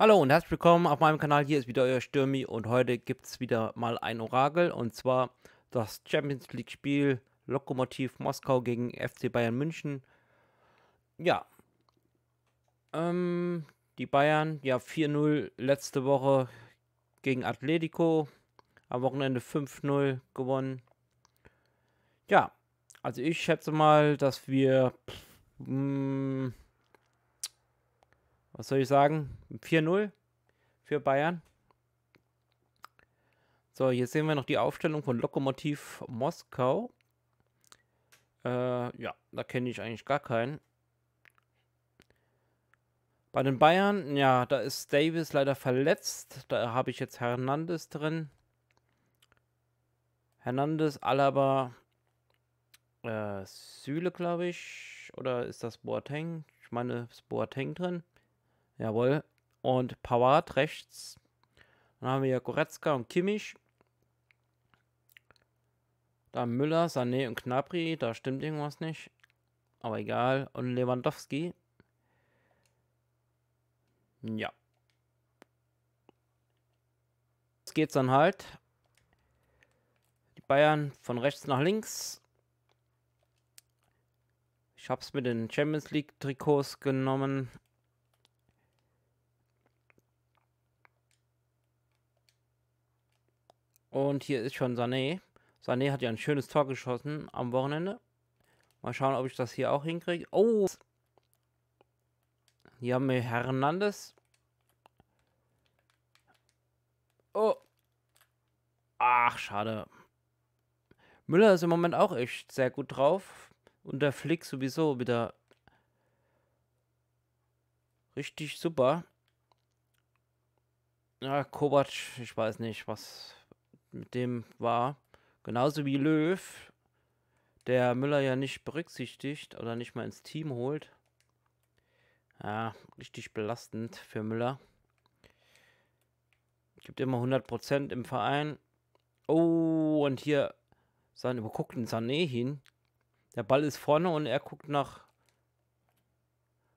Hallo und herzlich willkommen auf meinem Kanal. Hier ist wieder euer Stürmi und heute gibt es wieder mal ein Orakel und zwar das Champions League Spiel Lokomotiv Moskau gegen FC Bayern München. Ja, ähm, die Bayern ja 4-0 letzte Woche gegen Atletico, am Wochenende 5-0 gewonnen. Ja, also ich schätze mal, dass wir pff, mh, mm, was soll ich sagen, 4-0 für Bayern. So, hier sehen wir noch die Aufstellung von Lokomotiv Moskau. Äh, ja, da kenne ich eigentlich gar keinen. Bei den Bayern, ja, da ist Davis leider verletzt. Da habe ich jetzt Hernandez drin. Hernandez, Alaba, äh, Süle, glaube ich. Oder ist das Boateng? Ich meine, ist Boateng drin. Jawohl. Und Powart rechts. Dann haben wir hier Goretzka und Kimmich. Dann Müller, Sané und Knapri. Da stimmt irgendwas nicht. Aber egal. Und Lewandowski. Ja. Jetzt geht's dann halt. Die Bayern von rechts nach links. Ich hab's mit den Champions League Trikots genommen. Und hier ist schon Sané. Sané hat ja ein schönes Tor geschossen am Wochenende. Mal schauen, ob ich das hier auch hinkriege. Oh! Hier haben wir Hernandez. Oh! Ach, schade. Müller ist im Moment auch echt sehr gut drauf. Und der Flick sowieso wieder richtig super. Ja, Kovac, ich weiß nicht, was mit dem war. Genauso wie Löw, der Müller ja nicht berücksichtigt oder nicht mal ins Team holt. Ja, richtig belastend für Müller. Gibt immer 100% im Verein. Oh, und hier Sané, wo guckt denn Sané hin? Der Ball ist vorne und er guckt nach...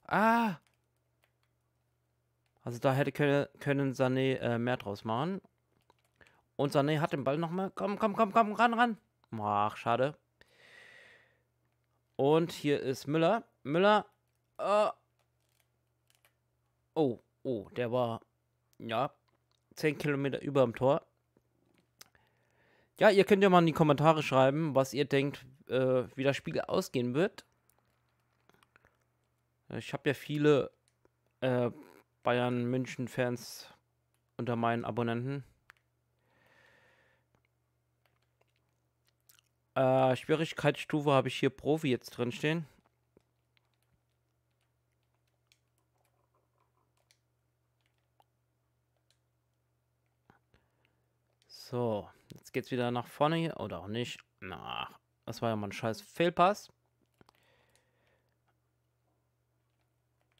Ah! Also da hätte können, Sané äh, mehr draus machen. Und Sané hat den Ball nochmal. Komm, komm, komm, komm, ran, ran. Ach, schade. Und hier ist Müller. Müller. Äh, oh, oh, der war, ja, 10 Kilometer über dem Tor. Ja, ihr könnt ja mal in die Kommentare schreiben, was ihr denkt, äh, wie das Spiel ausgehen wird. Ich habe ja viele äh, Bayern-München-Fans unter meinen Abonnenten. Äh, Schwierigkeitsstufe habe ich hier Profi jetzt drin stehen. So, jetzt geht's wieder nach vorne hier. Oder auch nicht. Na, das war ja mal ein scheiß Fehlpass.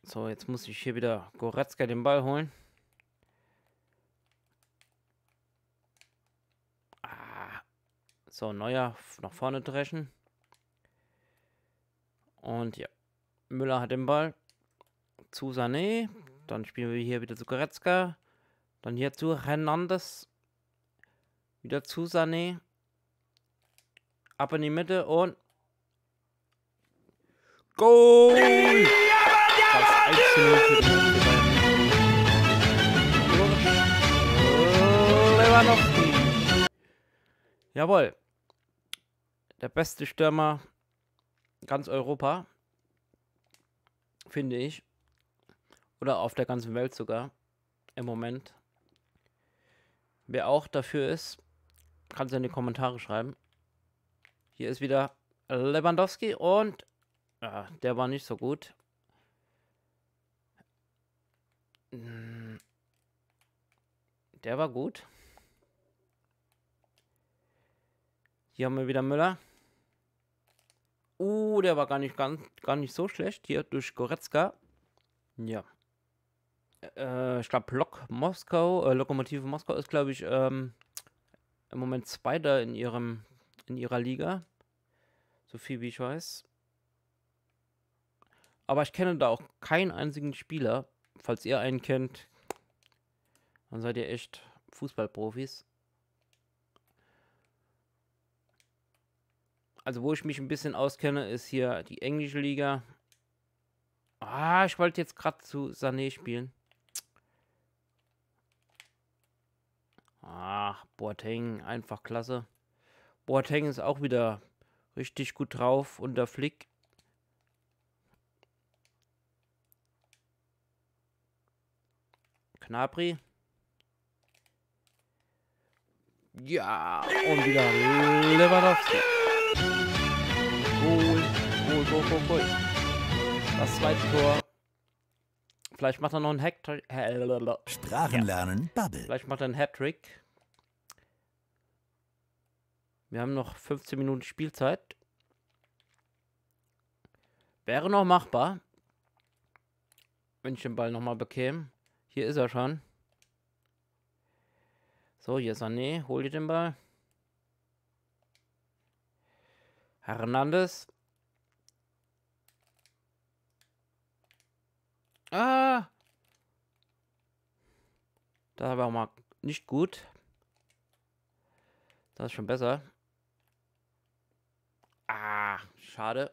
So, jetzt muss ich hier wieder Goretzka den Ball holen. So, Neuer nach vorne dreschen. Und ja, Müller hat den Ball. Zu Sané. Dann spielen wir hier wieder zu Goretzka. Dann hier zu Hernandez. Wieder zu Sané. Ab in die Mitte und... Goal! Das Jawohl der beste Stürmer ganz Europa, finde ich. Oder auf der ganzen Welt sogar im Moment. Wer auch dafür ist, kann es in die Kommentare schreiben. Hier ist wieder Lewandowski und ah, der war nicht so gut. Der war gut. Hier haben wir wieder Müller. Oh, der war gar nicht, gar, gar nicht so schlecht. Hier durch Goretzka. Ja. Äh, ich glaube, Lok Moskau, äh, Lokomotive Moskau ist, glaube ich, ähm, im Moment Zweiter in, ihrem, in ihrer Liga. So viel wie ich weiß. Aber ich kenne da auch keinen einzigen Spieler. Falls ihr einen kennt, dann seid ihr echt Fußballprofis. also wo ich mich ein bisschen auskenne, ist hier die englische Liga. Ah, ich wollte jetzt gerade zu Sané spielen. Ach, Boateng, einfach klasse. Boateng ist auch wieder richtig gut drauf unter Flick. Knabri. Ja, und wieder Lewandowski. Goal, Goal, Goal, Das zweite Tor. Vielleicht macht er noch einen Hacktrick. Äh, äh, äh, Sprachen lernen, Bubble. Vielleicht macht er einen Hattrick. Wir haben noch 15 Minuten Spielzeit. Wäre noch machbar. Wenn ich den Ball nochmal bekäme. Hier ist er schon. So, hier ist er. Nee, Hol dir den Ball. Hernandez. Ah. Das war auch mal nicht gut. Das ist schon besser. Ah, schade.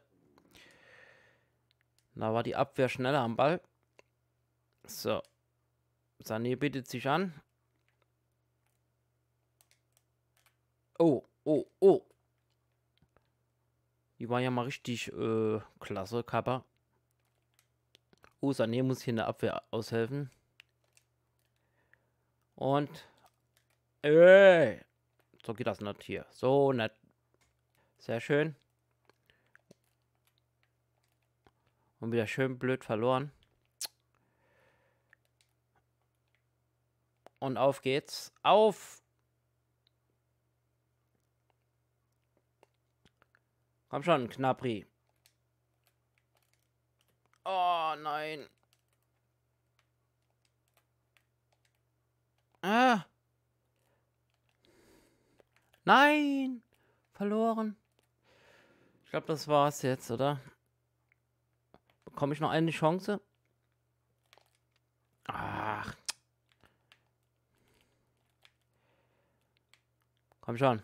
Da war die Abwehr schneller am Ball. So. Sané bietet sich an. Oh, oh, oh. Die war ja mal richtig äh, klasse, Kappa. Oh, Sané muss hier in der Abwehr aushelfen. Und. Ey! So geht das nicht hier. So nett. Sehr schön. Und wieder schön blöd verloren. Und auf geht's. Auf! Komm schon, Knapri. Oh nein. Ah. Nein. Verloren. Ich glaube, das war's jetzt, oder? Bekomme ich noch eine Chance? Ach. Komm schon.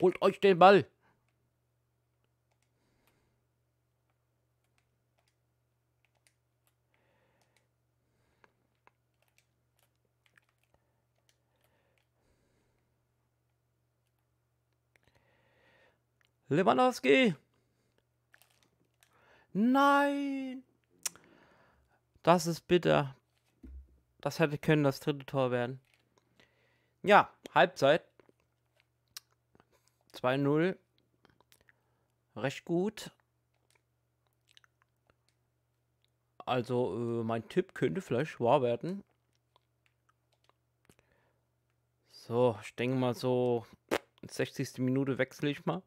Holt euch den Ball. Lewandowski! Nein! Das ist bitter. Das hätte können das dritte Tor werden. Ja, Halbzeit. 2-0. Recht gut. Also, äh, mein Tipp könnte vielleicht wahr werden. So, ich denke mal so 60. Minute wechsle ich mal.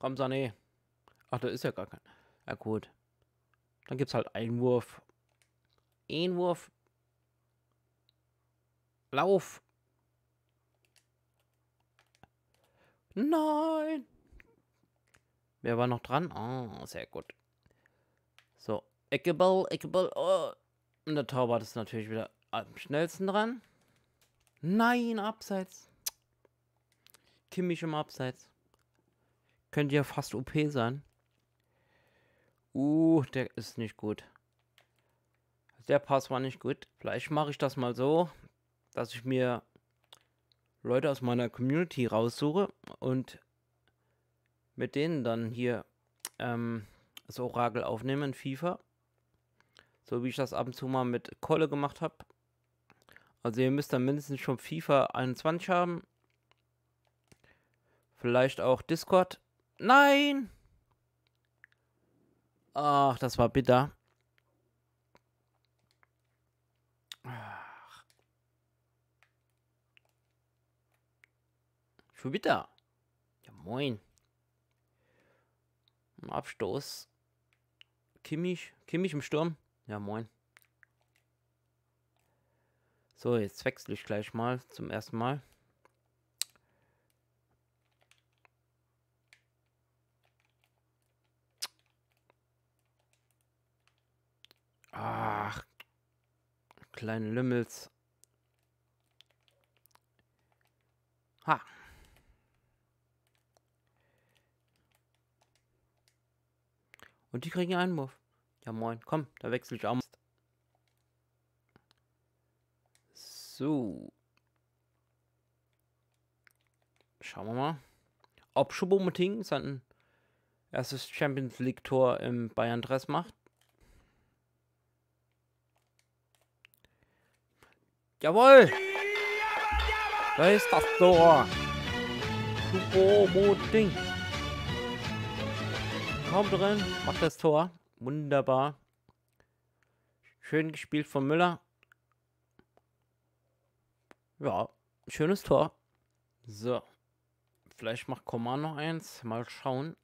Komm, Sané. Ach, da ist ja gar kein. Ja, gut. Dann gibt es halt Einwurf. Einwurf. Lauf. Nein. Wer war noch dran? Oh, sehr gut. So, Eckeball, Eckeball. Oh. Und der Torwart ist natürlich wieder am schnellsten dran. Nein, abseits. Kimmich im Abseits. Könnte ja fast OP sein. Uh, der ist nicht gut. Der Pass war nicht gut. Vielleicht mache ich das mal so, dass ich mir Leute aus meiner Community raussuche und mit denen dann hier ähm, das Orakel aufnehme in FIFA. So wie ich das ab und zu mal mit Kolle gemacht habe. Also ihr müsst dann mindestens schon FIFA 21 haben. Vielleicht auch Discord. Nein! Ach, das war bitter. Ach. Schon bitter. Ja, moin. Abstoß. Kimmich. Kimmich im Sturm. Ja, moin. So, jetzt wechsle ich gleich mal zum ersten Mal. Ach, kleine Lümmels. Ha. Und die kriegen einen Wurf. Ja moin, komm, da wechsle ich auch mal. So. Schauen wir mal. Ob Schubomoting sein erstes Champions League Tor im Bayern Dress macht. Jawohl! Da ist das Tor! super Ding! Kaum drin, macht das Tor. Wunderbar. Schön gespielt von Müller. Ja, schönes Tor. So. Vielleicht macht Coman noch eins. Mal schauen.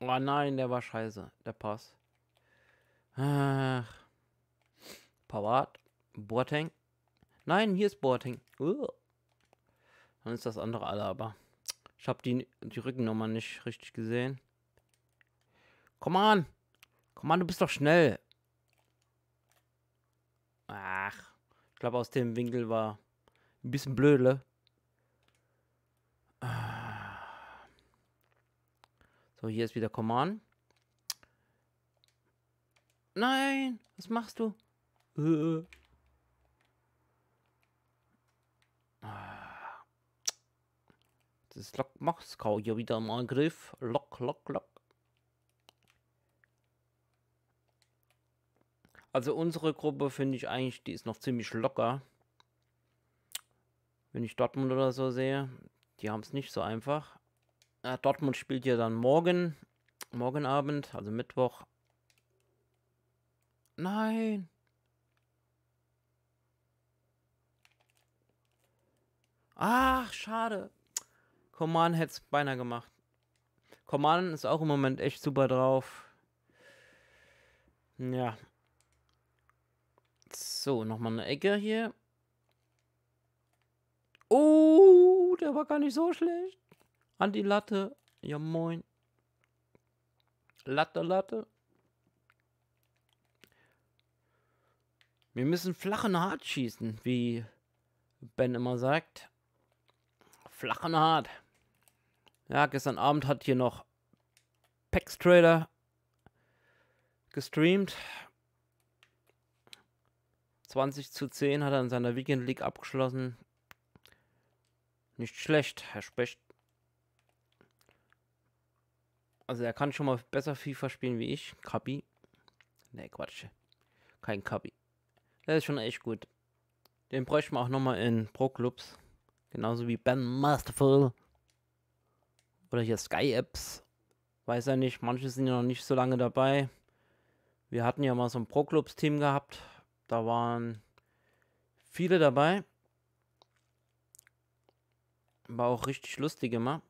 Oh nein, der war scheiße. Der Pass. Ach. Pavard. Boateng. Nein, hier ist Boarding. Uh. Dann ist das andere alle, aber ich habe die, die Rückennummer nicht richtig gesehen. Komm on. Komm on, du bist doch schnell. Ach, ich glaube aus dem Winkel war ein bisschen blöde. Ne? Ah. So, hier ist wieder Command. Nein, was machst du? Äh. Das ist Lok Moskau hier wieder im Angriff. Lok, Lok, Lok. Also unsere Gruppe finde ich eigentlich, die ist noch ziemlich locker. Wenn ich Dortmund oder so sehe, die haben es nicht so einfach. Ja, Dortmund spielt ja dann morgen, morgen Abend, also Mittwoch. Nein. Ach, schade. Command hätte es beinahe gemacht. Command ist auch im Moment echt super drauf. Ja. So, nochmal eine Ecke hier. Oh, der war gar nicht so schlecht. An die Latte. Ja, moin. Latte, Latte. Wir müssen flach und hart schießen, wie Ben immer sagt flach und hart. Ja, gestern Abend hat hier noch Pex Trader gestreamt. 20 zu 10 hat er in seiner Weekend League abgeschlossen. Nicht schlecht, Herr Specht. Also er kann schon mal besser FIFA spielen wie ich. Kabi. Ne, Quatsch. Kein Kabi. Der ist schon echt gut. Den bräuchten wir auch nochmal in Pro-Clubs. Genauso wie Ben Masterful. Oder hier Sky Apps. Weiß ja nicht, manche sind ja noch nicht so lange dabei. Wir hatten ja mal so ein Pro-Clubs-Team gehabt. Da waren viele dabei. War auch richtig lustig immer.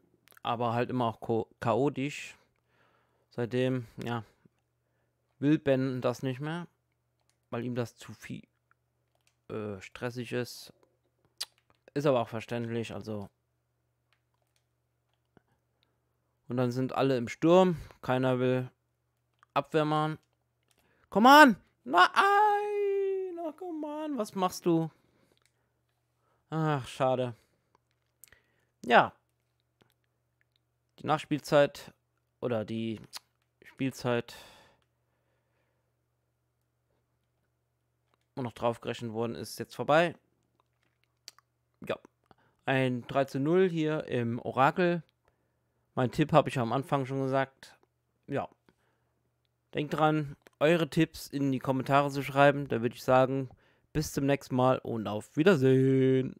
Aber halt immer auch chaotisch. Seitdem, ja, will Ben das nicht mehr, weil ihm das zu viel äh, stressig ist ist aber auch verständlich, also. Und dann sind alle im Sturm. Keiner will Abwehr machen. Komm an! Nein! Ach, komm an, was machst du? Ach, schade. Ja. Die Nachspielzeit oder die Spielzeit und noch draufgerechnet worden ist, jetzt vorbei ja, ein 3 zu 0 hier im Orakel. Mein Tipp habe ich am Anfang schon gesagt. Ja, denkt dran, eure Tipps in die Kommentare zu schreiben. Da würde ich sagen, bis zum nächsten Mal und auf Wiedersehen.